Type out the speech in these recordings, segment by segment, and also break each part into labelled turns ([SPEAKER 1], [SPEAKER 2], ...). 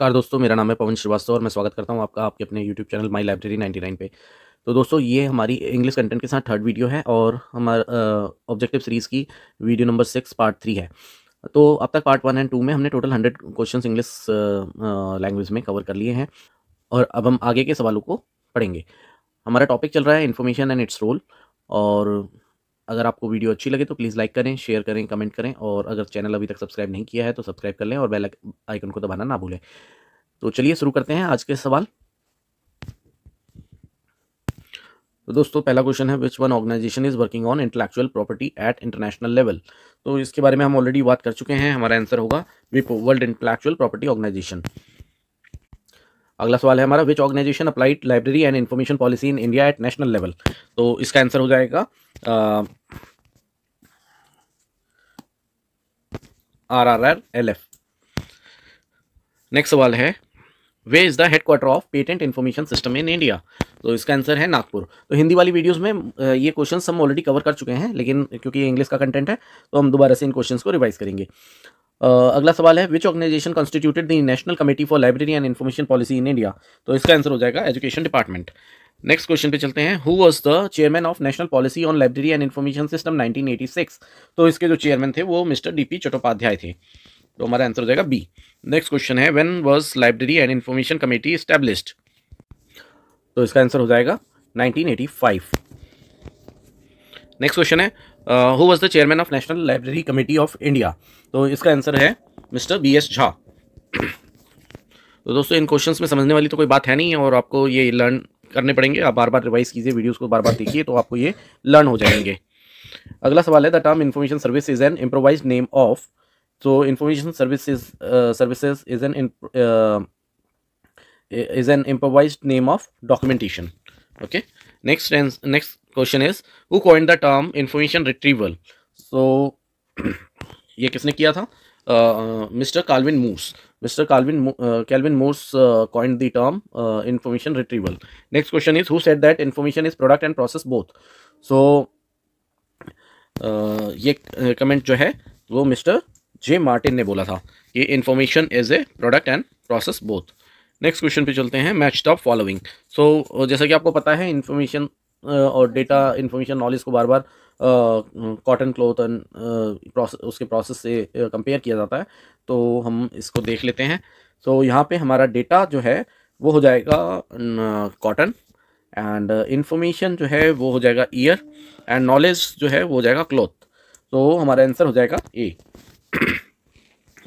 [SPEAKER 1] नमस्कार दोस्तों मेरा नाम है पवन श्रीवास्तव और मैं स्वागत करता हूं आपका आपके अपने यूट्यूब चैनल माय लाइब्रेरी 99 पे तो दोस्तों ये हमारी इंग्लिश कंटेंट के साथ थर्ड वीडियो है और हमारा ऑब्जेक्टिव सीरीज़ की video number six part three है तो अब तक पार्ट वन एंड टू में हमने total hundred question English language में कवर कर लिए हैं और अब हम आगे के सवालों को पढ़ेंगे हमारा टॉपिक चल रहा है इन्फॉर्मेशन एंड इट्स रोल और अगर आपको वीडियो अच्छी लगे तो प्लीज़ लाइक करें शेयर करें कमेंट करें और अगर चैनल अभी तक सब्सक्राइब नहीं किया है तो सब्सक्राइब कर लें और बेल आइकन को दबाना ना भूलें तो चलिए शुरू करते हैं आज के सवाल तो दोस्तों पहला क्वेश्चन है which one organisation is working on intellectual property at international level तो इसके बारे में हम ऑलरेडी बात कर चुके हैं हमारा आंसर होगा विपो वर्ल्ड इंटेलेक्चुअल प्रॉपर्टी ऑर्गेनाइजेशन अगला सवाल है हमारा which organisation applied library and information policy in India at national level तो इसका आंसर हो जाएगा R R R L F next सवाल है where is the headquarter of patent information system in India तो इसका आंसर है नागपुर तो हिंदी वाली वीडियोस में ये क्वेश्चन हम ऑलरेडी कवर कर चुके हैं लेकिन क्योंकि इंग्लिश का कंटेंट है तो हम दोबारा से इन क्वेश्चन को रिवाइज करेंगे अगला सवाल है which organisation constituted the national committee for library and information policy in India तो इसका आंसर हो जाएगा एजुकेशन डिपार्टमेंट नेक्स्ट क्वेश्चन पे चलते हैं who was the chairman of national policy on library and information system 1986 तो इसके जो चेयरमैन थे वो मिस्टर डीपी चट्टोपाध्याय थे तो हमारा आंसर हो जाएगा बी नेक्स्ट क्वेश्चन है when was library and information committee established तो इसका आंसर हो जाएगा 1985 नेक्स्ट क्वेश्चन है who was the chairman of national library committee of India तो इसका आंसर है मिस्टर बी एस झा तो दोस्तों इन क्वेश्चन में समझने वाली तो कोई बात है नहीं और आपको ये लर्न करने पड़ेंगे आप बार बार रिवाइज कीजिए वीडियोज को बार बार देखिए तो आपको ये लर्न हो जाएंगे अगला सवाल है the term information service is an improvise name of तो information services services is an is an improvise name of documentation okay next next question is who coin the term information retrieval so ये किसने किया था mister Calvin Mooers mister Calvin Calvin Mooers coin the term information retrieval next question is who said that information is product and process both so ये comment जो है वो mister J Martin ने बोला था कि information is a product and process both next question पे चलते हैं मैच द फॉलोइंग सो जैसा कि आपको पता है इन्फॉर्मेशन और डेटा इन्फॉर्मेशन नॉलेज को बार बार कॉटन क्लोथ एंड प्रोसेस उसके प्रोसेस से कंपेयर किया जाता है तो हम इसको देख लेते हैं तो यहाँ पे हमारा डेटा जो है वो हो जाएगा कॉटन एंड इन्फॉर्मेशन जो है वो हो जाएगा ईयर एंड नॉलेज जो है वो हो जाएगा क्लोथ तो हमारा आंसर हो जाएगा ए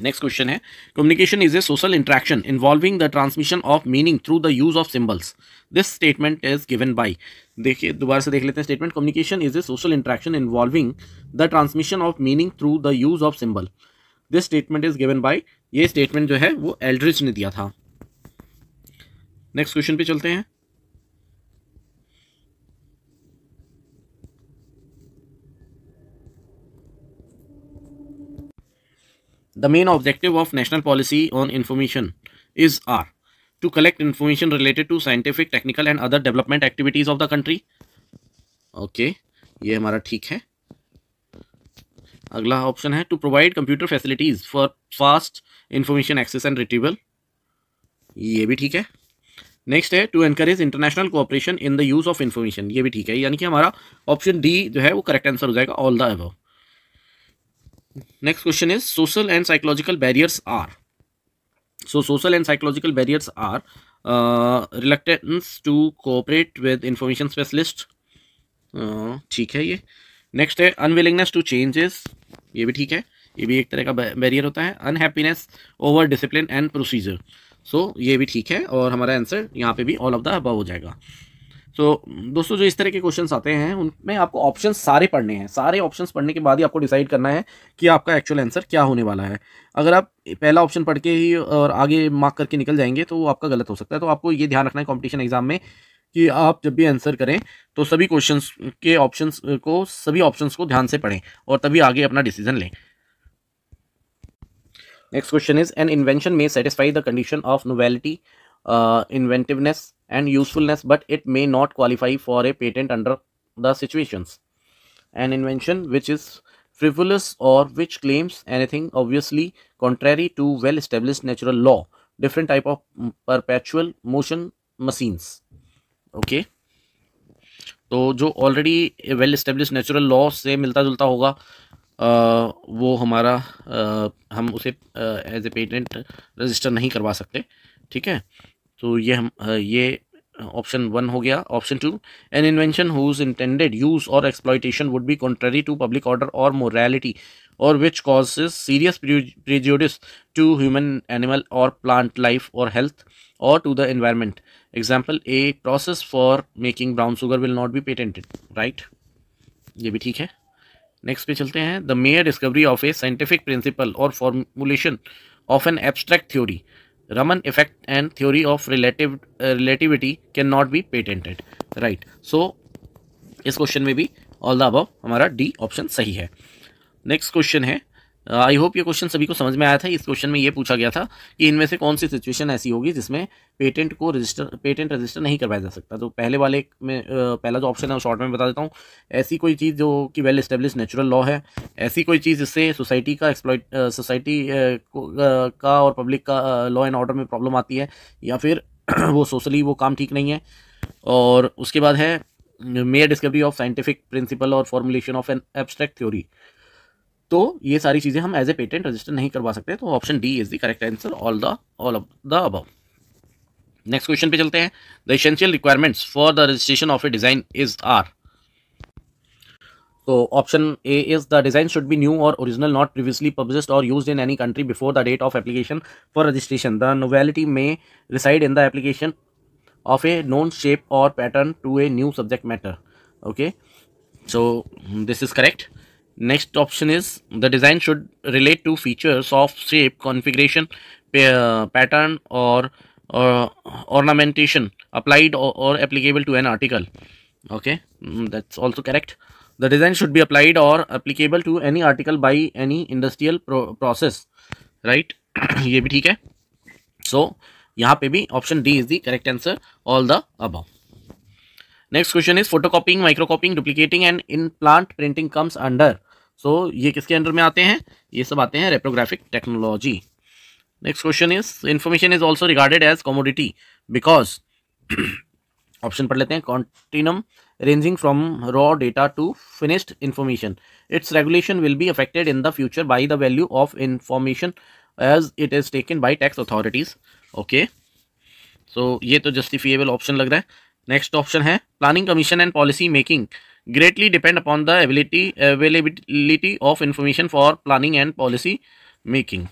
[SPEAKER 1] नेक्स्ट क्वेश्चन है communication is a social interaction involving the transmission of meaning through the use of symbols this statement is given by देखिए दोबारा से देख लेते हैं statement communication is a social interaction involving the transmission of meaning through the use of symbol this statement is given by ये statement जो है वो एल्ड्रिज ने दिया था नेक्स्ट क्वेश्चन पे चलते हैं The main objective of national policy on information is are to collect information related to scientific technical and other development activities of the country okay ye hamara theek hai agla option hai to provide computer facilities for fast information access and retrieval ye bhi theek hai next है to encourage international cooperation in the use of information ये भी ठीक है यानी कि हमारा option D जो है वो करेक्ट आंसर हो जाएगा all the above next question is social and psychological barriers are So social and psychological barriers are uh, reluctance to cooperate with information uh, ठीक uh, है ये नेक्स्ट है अनविलिंगनेस टू चेंजेस ये भी ठीक है ये भी एक तरह का बैरियर होता है unhappiness over discipline and procedure so ये भी ठीक है और हमारा आंसर यहाँ पे भी ऑल ऑफ द अबव हो जाएगा तो दोस्तों जो इस तरह के क्वेश्चन आते हैं उनमें आपको ऑप्शन सारे पढ़ने हैं सारे ऑप्शन पढ़ने के बाद ही आपको डिसाइड करना है कि आपका एक्चुअल आंसर क्या होने वाला है अगर आप पहला ऑप्शन पढ़ के ही और आगे मार्क करके निकल जाएंगे तो वो आपका गलत हो सकता है तो आपको ये ध्यान रखना है कॉम्पिटिशन एग्जाम में कि आप जब भी आंसर करें तो सभी क्वेश्चंस के ऑप्शंस को सभी ऑप्शंस को ध्यान से पढ़ें और तभी आगे अपना डिसीजन लें next question is an invention में satisfy the condition of novelty uh, inventiveness and usefulness but it may not qualify for a patent under the situations an invention which is frivolous or which claims anything obviously contrary to well established natural law different type of perpetual motion machines okay. तो जो already well establish natural law से मिलता जुलता होगा आ, वो हमारा आ, हम उसे एज ए पेटेंट रजिस्टर नहीं करवा सकते ठीक है तो ये हम ये ऑप्शन वन हो गया option two an invention whose intended use or exploitation would be contrary to public order or morality or which cause serious prejudice to human animal or plant life or health or to the environment example a process for making brown sugar will not be patented right ये भी ठीक है next पे चलते हैं the mere discovery of a scientific principle or formulation of an abstract theory Raman effect and theory of relative relativity can not be patented right so इस question में भी ऑल द अबव हमारा डी ऑप्शन सही है next question है I hope ये question सभी को समझ में आया था इस क्वेश्चन में ये पूछा गया था कि इनमें से कौन सी सिचुएशन ऐसी होगी जिसमें पेटेंट को रजिस्टर पेटेंट रजिस्टर नहीं करवाया जा सकता तो पहले वाले में पहला जो ऑप्शन है वो शॉर्ट में बता देता हूँ ऐसी कोई चीज़ जो कि वेल स्टेब्लिश नेचुरल लॉ है ऐसी कोई चीज़ जिससे सोसाइटी का एक्सप्लॉइट सोसाइटी का और पब्लिक का लॉ एंड ऑर्डर में प्रॉब्लम आती है या फिर वो सोशली वो काम ठीक नहीं है और उसके बाद है mere discovery of scientific principle or formulation of an abstract theory तो ये सारी चीज़ें हम एज ए पेटेंट रजिस्टर नहीं करवा सकते तो option D is the correct answer all the all of the above next question पे चलते हैं the essential requirements for the registration of a design is are तो option A is the design should be new or original not previously published or used in any country before the date of application for registration the novelty may reside in the application of a known shape और pattern to a new subject matter okay so this is correct Next option is the design should relate to features of shape, configuration, uh, pattern or uh, ornamentation applied or, or, applicable to an article. Okay, mm, that's also correct. The design should be applied or applicable to any article by any industrial pro process. Right, ये भी ठीक है. So, यहाँ पे भी option D is the correct answer. All the above. Next question is photocopying micro copying duplicating and in plant printing comes under so ये किसके under में आते हैं ये सब आते हैं reprographic technology next question is information is also regarded as commodity because option पढ़ लेते हैं continuum ranging from raw data to finished information its regulation will be affected in the future by the value of information as it is taken by tax authorities okay so ये तो justifiable option लग रहा है next option है planning commission and policy making greatly depend upon the ability availability of information for planning and policy making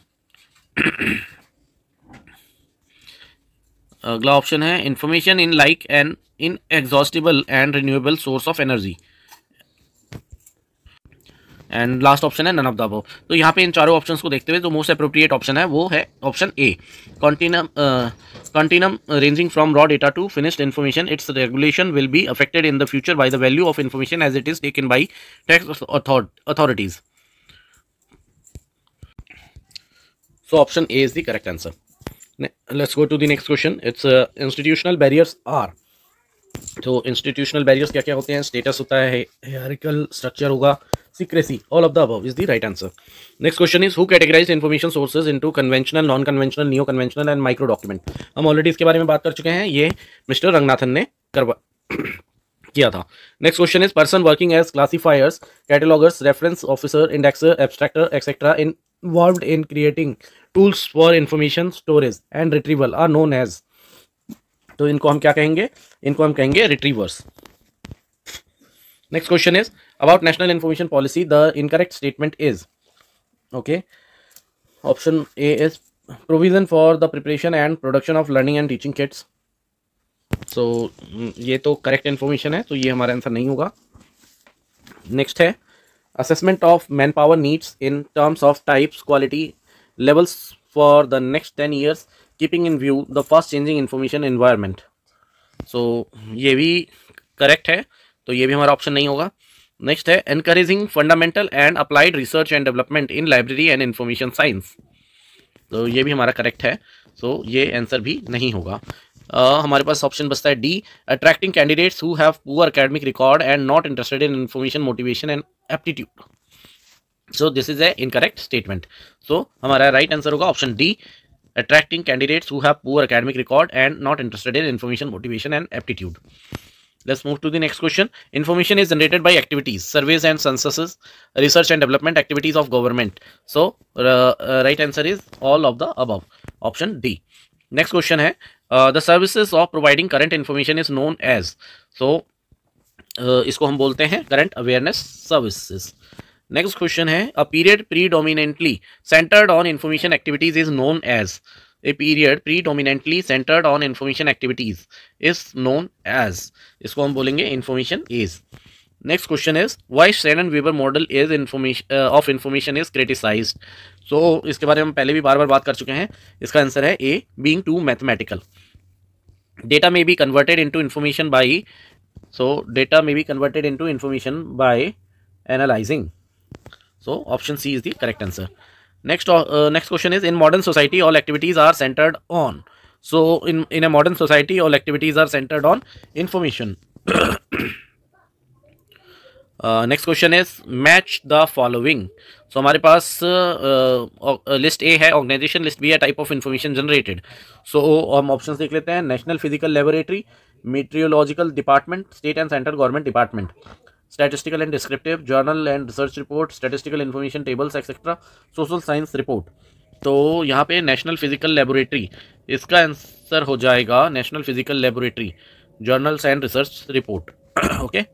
[SPEAKER 1] अगला option है information in like and inexhaustible and renewable source of energy and last option है none of the above तो यहाँ पे इन चारों options को देखते हुए जो मोस्ट अप्रोप्रिएट ऑप्शन है वो है option A continue Continuum uh, ranging from raw data to finished information. Its regulation will be affected in the future by the value of information as it is taken by tax author authorities. So option A is the correct answer. Ne let's go to the next question. It's uh, institutional barriers are तो institutional barriers क्या क्या होते हैं status होता है hierarchical structure होगा secrecy all of the above is the right answer next question is who categorize information sources into conventional non conventional neo conventional and micro document हम already इसके बारे में बात कर चुके हैं ये मिस्टर रंगनाथन ने करवा किया था next question is person working as classifiers cataloguers reference officer indexer abstractor et cetera involved in creating tools for information storage and retrieval are known as तो इनको हम क्या कहेंगे इनको हम कहेंगे retrievers next question is about national information policy the incorrect statement is okay option A is provision for the preparation and production of learning and teaching kits so ये तो करेक्ट इन्फॉर्मेशन है तो ये हमारा आंसर नहीं होगा next है assessment of manpower needs in terms of types quality levels for the next ten years keeping in view the fast changing information environment so ये भी करेक्ट है तो ये भी हमारा ऑप्शन नहीं होगा नेक्स्ट है encouraging fundamental and applied research and development in library and information science तो ये भी हमारा करेक्ट है सो so, ये आंसर भी नहीं होगा uh, हमारे पास ऑप्शन बसता है D attracting candidates who have poor academic record and not interested in information motivation and aptitude so this is a incorrect statement so हमारा राइट आंसर होगा option D attracting candidates who have poor academic record and not interested in information motivation and aptitude let's move to the next question information is generated by activities surveys and censuses research and development activities of government so uh, uh, right answer is all of the above option d next question hai uh, the services of providing current information is known as so uh, इसको हम बोलते हैं current awareness services next question है a period predominantly centred on information activities is known as a period predominantly centred on information activities is known as इसको हम बोलेंगे information is next question is why and Weaver model is information of information is criticize so इसके बारे में हम पहले भी बार बार बात कर चुके हैं इसका आंसर है A being to mathematical data may be converted into information by so data may be converted into information by analysing So option C is the correct answer. Next, uh, next question is in modern society, all activities are centered on. So in, in a modern society, all activities are centered on information. uh, next question is match the following. So so, हमारे पास list A है organisation list B है type of information generated so हम option देख लेते हैं national physical laboratory meteorological department state and central government department statistical and descriptive journal and research report statistical information tables et cetera social science report तो यहाँ पे national physical laboratory इसका answer हो जाएगा national physical laboratory journals and research report okay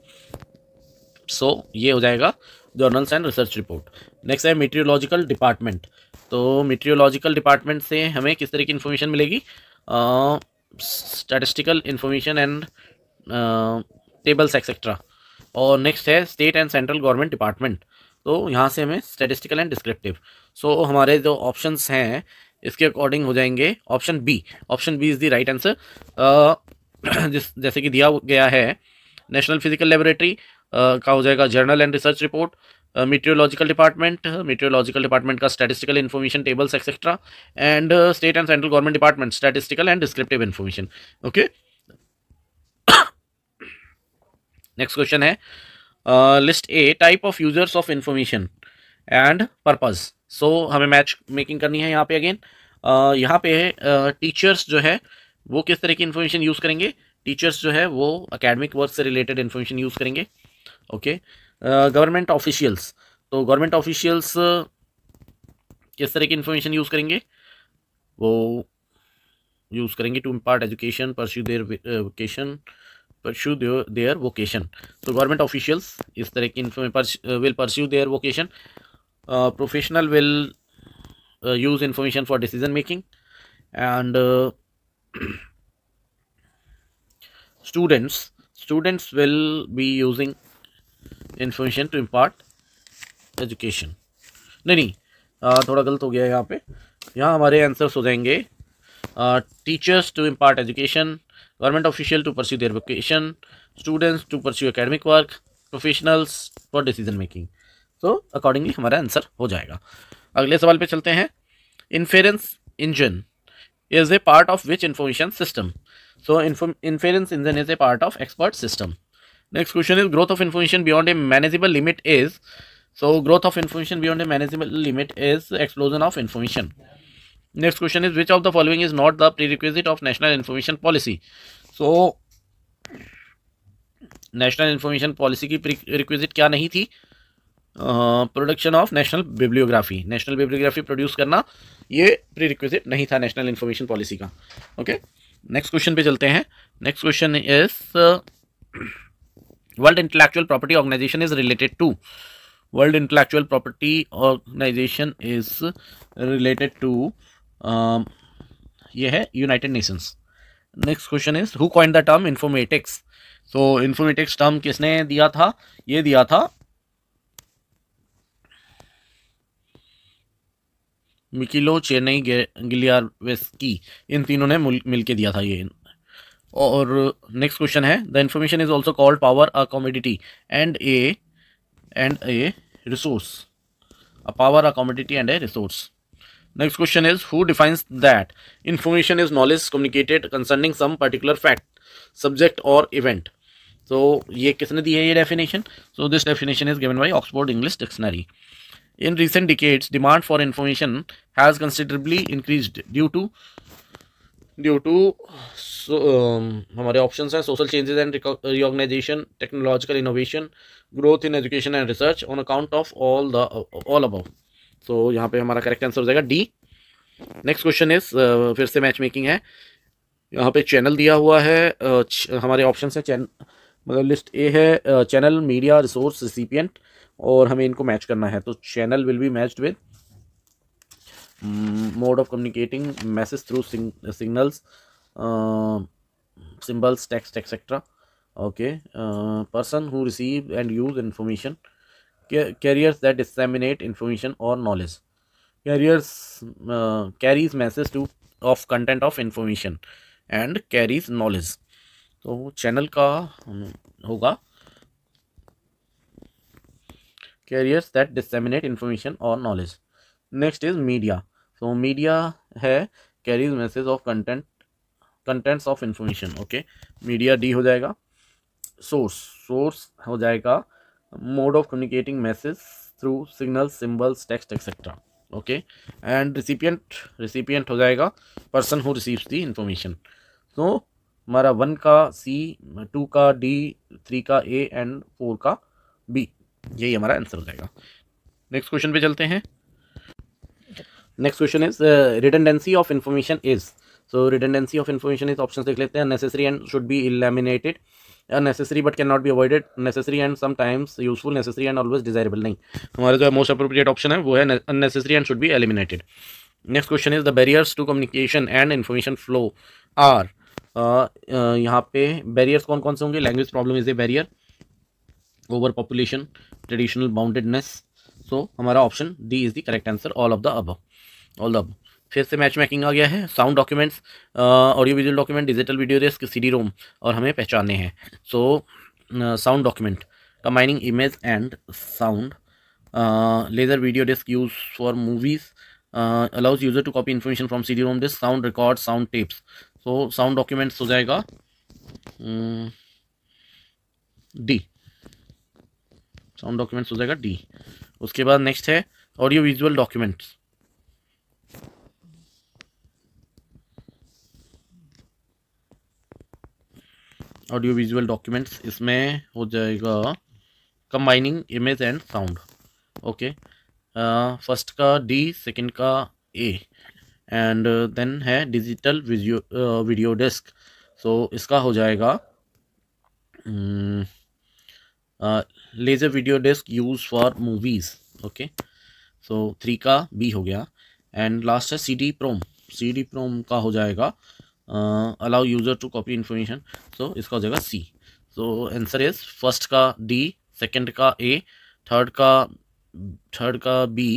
[SPEAKER 1] so ये हो जाएगा journals and research report next है मेट्रियोलॉजिकल डिपार्टमेंट तो मेट्रियोलॉजिकल डिपार्टमेंट से हमें किस तरह की इन्फॉर्मेशन मिलेगी statistical information and tables et cetera और नेक्स्ट है state and central government department तो यहाँ से हमें स्टेटिस्टिकल एंड डिस्क्रिप्टिव सो हमारे जो ऑप्शंस हैं इसके अकॉर्डिंग हो जाएंगे option B option B is the right answer जिस जैसे कि दिया गया है नेशनल फिजिकल लेबोरेटरी का हो जाएगा journal and research report meteorological department metrological department का statistical information tables et cetera and state and central government department statistical and descriptive information okay next question है list A type of users of information and purpose so हमें match making करनी है यहाँ पे again uh, यहाँ पे teachers uh, जो है वो किस तरह की इन्फॉर्मेशन यूज़ करेंगे टीचर्स जो है वो अकेडमिक वर्क से रिलेटेड इन्फॉर्मेशन यूज़ करेंगे ओके गवर्नमेंट ऑफिशियल्स तो गवर्नमेंट ऑफिशियल्स uh, किस तरह की इन्फॉर्मेशन यूज़ करेंगे वो यूज़ करेंगे to impart education pursue their vocation uh, pursue their vocation तो गवर्नमेंट ऑफिशियल्स इस तरह की will pursue their vocation professional will use information for decision making and students students will be using information to impart education नहीं नहीं uh, थोड़ा गलत हो गया यहाँ पे यहाँ हमारे आंसर्स हो जाएंगे teachers to impart education government official to pursue their vocation students to pursue academic work professionals for decision making so accordingly हमारा आंसर हो जाएगा अगले सवाल पे चलते हैं inference engine is a part of which information system so inference engine is a part of expert system next question is growth of information beyond a manageable limit is so growth of information beyond a manageable limit is explosion of information question is which of the following is not the pre prerequisite of national information policy so national information policy की requisite क्या नहीं थी production of national bibliography national bibliography produce करना ये prerequisite नहीं था national information policy का okay next question पे चलते हैं next question is world intellectual property organisation is related to world intellectual property organisation is related to Um, ये है United Nations next question is who coin the term informatics so informatics term किसने दिया था ये दिया था मिकिलो चेन्नई गिलियारवेस्की इन तीनों ने मिलके दिया था ये और नेक्स्ट क्वेश्चन है the information is also called power a commodity and a and a resource a power a commodity and a resource Next question is who defines that? Information is knowledge communicated concerning some particular fact, subject or event. So ये किसने दी है ये definition? So this definition is given by Oxford English Dictionary. In recent decades, demand for information has considerably increased due to due due to um, हमारे options हैं social changes and reorganization, technological innovation, growth in education and research on account of all the all above. तो यहाँ पे हमारा correct answer हो जाएगा D next question is फिर से मैच मेकिंग है यहाँ पे चैनल दिया हुआ है uh, हमारे ऑप्शन मतलब है चैन मतलब लिस्ट ए है चैनल मीडिया रिसोर्स रिसिपियंट और हमें इनको मैच करना है तो channel will be matched with mode of communicating message through signals symbols text etcetera okay person who receive and use information carriers that disseminate information or knowledge carriers uh, carries message to of content of information and carries knowledge तो channel का होगा carriers that disseminate information और knowledge next is media so media है carries message of content contents of information okay media D हो जाएगा source source हो जाएगा mode of communicating message through signals symbols text etc okay and recipient recipient हो जाएगा person who receives the information so हमारा one का C two का D three का ए एंड फोर का बी यही हमारा आंसर हो जाएगा नेक्स्ट क्वेश्चन पे चलते हैं next question is redundancy of information is so redundancy of information is option देख लेते हैं necessary and should be eliminated necessary but can not be avoided necessary and sometimes useful necessary and always desirable नहीं हमारा जो है most appropriate option है वो है unnecessary and should be eliminated next question is the barriers to communication and information flow are यहाँ पे barriers कौन कौन से होंगे language problem is a barrier over population traditional boundedness so हमारा option D is the correct answer all of the above all the above फिर से match making आ गया है sound documents audio visual document digital video disc C ROM और हमें पहचानने हैं so sound document combining image and sound laser video disc use for movies allows user to copy information from C D ROM disk, sound record sound tapes. So sound documents हो जाएगा D sound documents हो जाएगा D उसके बाद next है audio visual documents audio visual documents इसमें हो जाएगा combining image and sound okay first का डी सेकंड का ए एंड देन है डिजिटल वीडियो डेस्क सो इसका हो जाएगा laser video disc use for movies okay so three का बी हो गया एंड लास्ट है सी डी प्रोम सी डी प्रोम का हो जाएगा allow user to copy information so इसका हो जाएगा C so answer is first का डी सेकंड का ए थर्ड का थर्ड का बी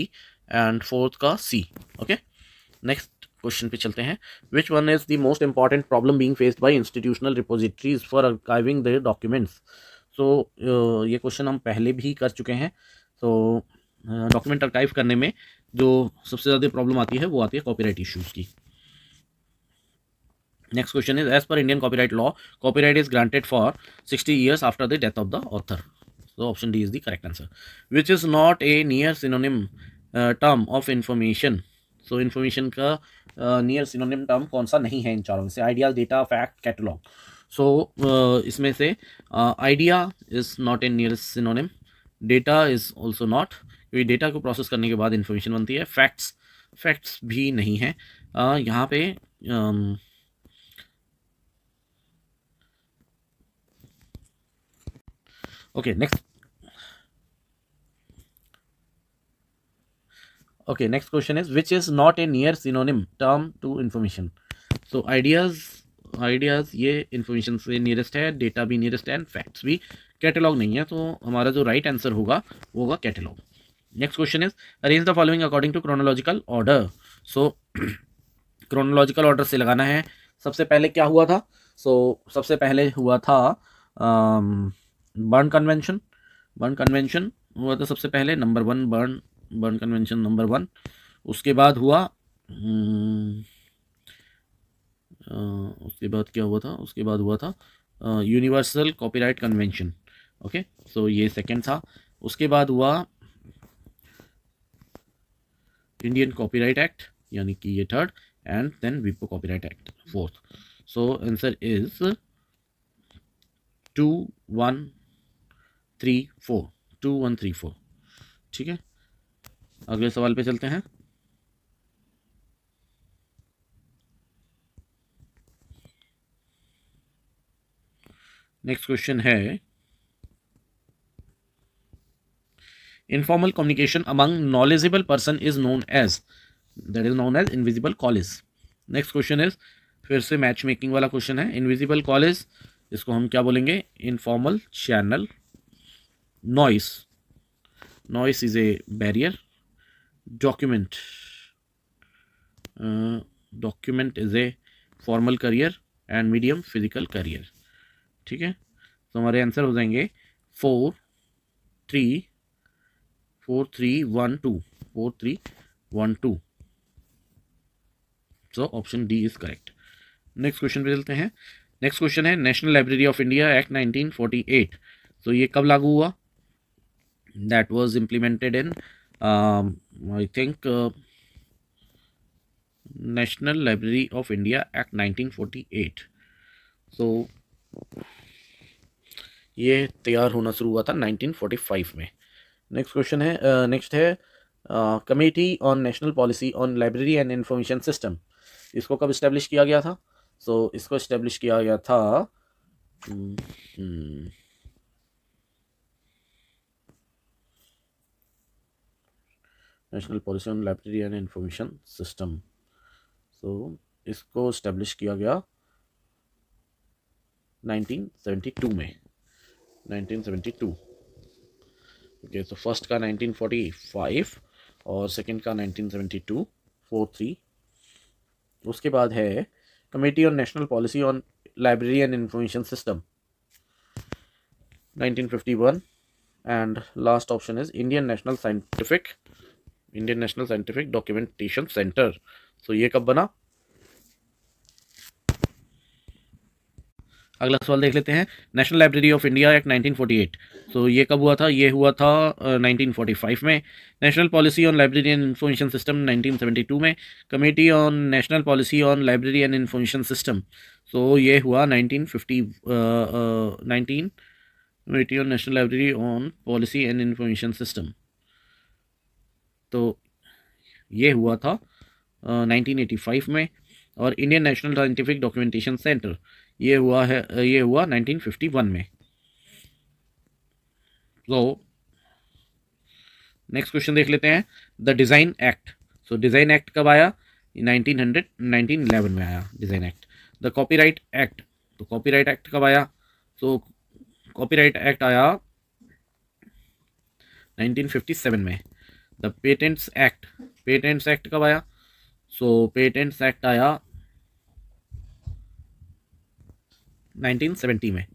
[SPEAKER 1] एंड फोर्थ का सी ओके नेक्स्ट क्वेश्चन पे चलते हैं which one is the most important problem being faced by institutional depositories for archiving the documents so ये question हम पहले भी कर चुके हैं तो डॉक्यूमेंट अर्काइव करने में जो सबसे ज़्यादा प्रॉब्लम आती है वो आती है कॉपीराइट इश्यूज़ की next question is as per Indian copyright law copyright is granted for sixty years after the death of the author so option D is the correct answer which is not a near synonym term of information so information का near synonym term कौन सा नहीं है इन चारों में से ideal data fact catalog so इसमें से idea is not a near synonym data is also not क्योंकि डेटा को प्रोसेस करने के बाद इन्फॉर्मेशन बनती है फैक्ट्स फैक्ट्स भी नहीं है uh, यहाँ पे uh, okay next okay next question is which is not a near synonym term to information so ideas ideas ये इन्फॉर्मेशन से नियरेस्ट है डेटा भी नियरेस्ट है एंड फैक्ट्स भी कैटलॉग नहीं है तो हमारा जो राइट right आंसर होगा वो होगा catalog next question is arrange the following according to chronological order so chronological order से लगाना है सबसे पहले क्या हुआ था सो so, सबसे पहले हुआ था um, Berne convention Berne convention हुआ था सबसे पहले number one Berne Berne convention number one उसके बाद हुआ हम्म, उसके बाद क्या हुआ था उसके बाद हुआ था universal copyright convention okay so ये सेकंड था उसके बाद हुआ इंडियन कॉपीराइट एक्ट यानी कि ये थर्ड एंड देन विपो copyright act fourth so answer is two one three four two one three four ठीक है अगले सवाल पे चलते हैं नेक्स्ट क्वेश्चन है informal communication among knowledgeable person is known as that is known as invisible college next question is फिर से मैच मेकिंग वाला क्वेश्चन है इनविजिबल कॉलेज इसको हम क्या बोलेंगे informal channel noise noise is a barrier document uh, document is a formal career and medium physical career ठीक है तो हमारे आंसर हो जाएंगे four three four three one two four three one two so option D is correct next question पे चलते हैं next question है national library of India act 1948 so so, ये कब लागू हुआ that was implemented in um, I think uh, National Library of India Act 1948 so ये तैयार होना शुरू हुआ था 1945 में नेक्स्ट क्वेश्चन है नेक्स्ट uh, है committee on national policy on library and information system इसको कब इस्टेब्लिश किया गया था सो so, इसको इस्टेब्लिश किया गया था hmm. National policy on library and information system so इसको इस्टेब्लिश किया गया 1972 में 1972 ओके सो फर्स्ट का 1945 और सेकंड का 1972 43 उसके बाद है committee on national policy on library and information system 1951 and last option is Indian National Scientific Indian national scientific documentation centre so ये कब बना अगला सवाल देख लेते हैं national library of India act 1948 so so, ये कब हुआ था ये हुआ था uh, 1945 में national policy on library and information system 1972 में committee on national policy on library and information system so ये हुआ 1950 nineteen committee on national library on policy and information system तो ये हुआ था नाइनटीन एटी फाइव में और Indian national scientific documentation centre ये हुआ है ये हुआ नाइनटीन फिफ्टी वन में तो नेक्स्ट क्वेश्चन देख लेते हैं the design act so design act कब आया 1900 1911 में आया design act the copyright act तो कॉपीराइट एक्ट कब आया सो कॉपीराइट एक्ट आया 1957 में the patents act patents act कब आया सो पेटेंट्स एक्ट आया 1970 में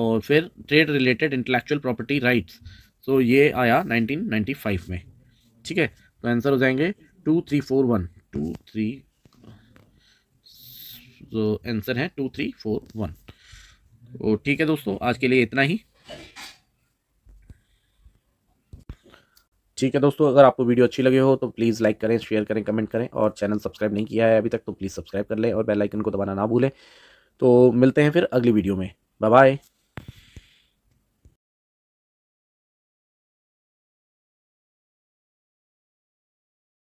[SPEAKER 1] और फिर trade related intellectual property rights so तो ये आया 1995 में ठीक है तो आंसर हो जाएंगे two three four one two three जो आंसर है टू थ्री फोर वन तो ठीक है दोस्तों आज के लिए इतना ही ठीक है दोस्तों अगर आपको वीडियो अच्छी लगे हो तो प्लीज़ लाइक करें शेयर करें कमेंट करें और चैनल सब्सक्राइब नहीं किया है अभी तक तो प्लीज़ सब्सक्राइब कर लें और बेल आइकन को दबाना ना भूलें तो मिलते हैं फिर अगली वीडियो में बाय बाय